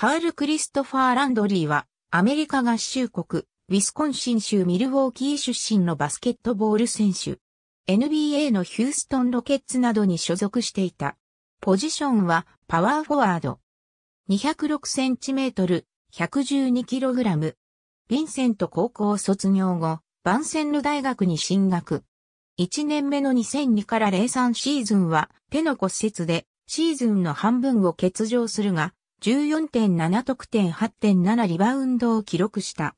カール・クリストファー・ランドリーは、アメリカ合衆国、ウィスコンシン州ミルウォーキー出身のバスケットボール選手。NBA のヒューストンロケッツなどに所属していた。ポジションはパワーフォワード。2 0 6センチメートル、112kg。ヴィンセント高校卒業後、バンセンヌ大学に進学。1年目の2002から03シーズンは手の骨折でシーズンの半分を欠場するが、14.7得点8.7リバウンドを記録した。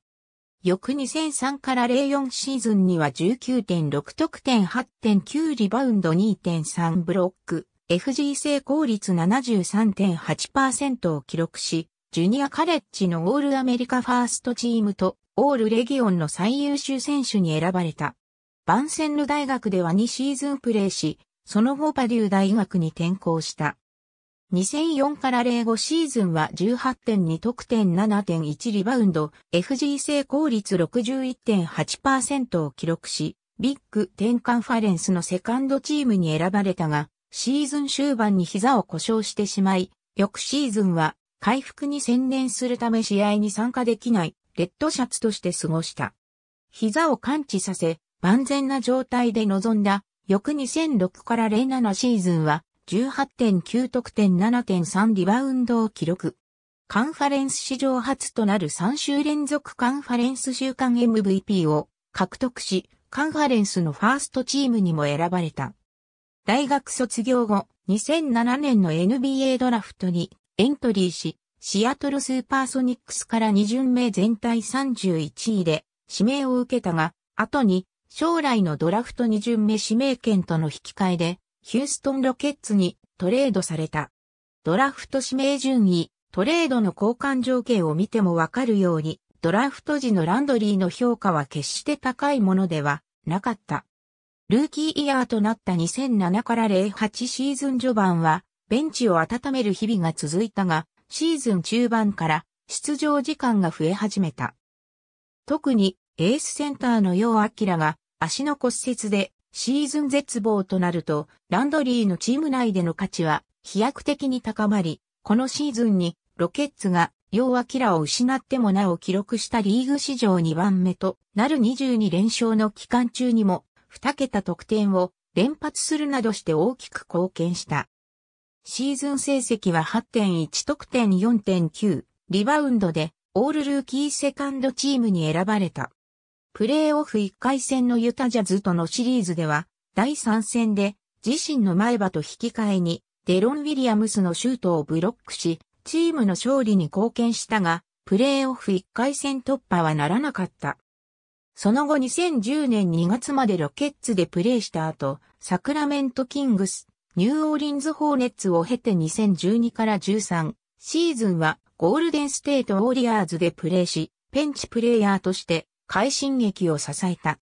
翌2003から04シーズンには19.6得点8.9リバウンド2.3ブロック、FG 成功率73.8%を記録し、ジュニアカレッジのオールアメリカファーストチームとオールレギオンの最優秀選手に選ばれた。バンセンヌ大学では2シーズンプレーし、その後パデュー大学に転校した。2004から05シーズンは18.2得点7.1リバウンド、FG 成功率61.8%を記録し、ビッグ10カンファレンスのセカンドチームに選ばれたが、シーズン終盤に膝を故障してしまい、翌シーズンは回復に専念するため試合に参加できないレッドシャツとして過ごした。膝を感知させ、万全な状態で臨んだ、翌2006から07シーズンは18.9得点7.3リバウンドを記録。カンファレンス史上初となる3週連続カンファレンス週間 MVP を獲得し、カンファレンスのファーストチームにも選ばれた。大学卒業後、2007年の NBA ドラフトにエントリーし、シアトルスーパーソニックスから2巡目全体31位で指名を受けたが、後に将来のドラフト2巡目指名権との引き換えでヒューストンロケッツにトレードされた。ドラフト指名順位、トレードの交換条件を見てもわかるように、ドラフト時のランドリーの評価は決して高いものではなかった。ルーキーイヤーとなった2007から08シーズン序盤は、ベンチを温める日々が続いたが、シーズン中盤から出場時間が増え始めた。特にエースセンターのアキラが足の骨折でシーズン絶望となると、ランドリーのチーム内での価値は飛躍的に高まり、このシーズンにロケッツが要はキラを失ってもなお記録したリーグ史上2番目となる22連勝の期間中にも2桁得点を連発するなどして大きく貢献した。シーズン成績は8.1得点4.9リバウンドでオールルーキーセカンドチームに選ばれた。プレーオフ1回戦のユタジャズとのシリーズでは、第3戦で自身の前歯と引き換えに、デロン・ウィリアムスのシュートをブロックし、チームの勝利に貢献したが、プレーオフ1回戦突破はならなかった。その後2010年2月までロケッツでプレーした後、サクラメント・キングス、ニューオーリンズ・ホーネッツを経て2012から13シーズンはゴールデン・ステート・ウォリアーズでプレーし、ペンチプレイヤーとして快進撃を支えた。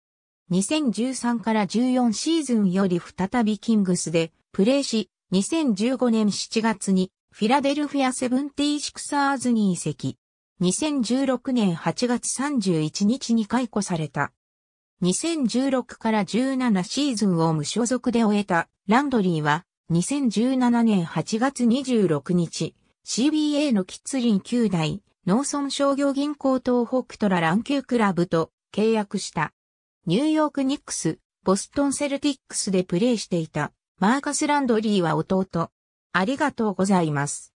2013から14シーズンより再びキングスでプレーし、2015年7月にフィラデルフィアセブンティーシクサーズに移籍。2016年8月31日に解雇された。2016から17シーズンを無所属で終えたランドリーは2017年8月26日 CBA のキッツリン9代農村商業銀行東北トラ乱ンクラブと契約した。ニューヨークニックス、ボストンセルティックスでプレーしていたマーカス・ランドリーは弟。ありがとうございます。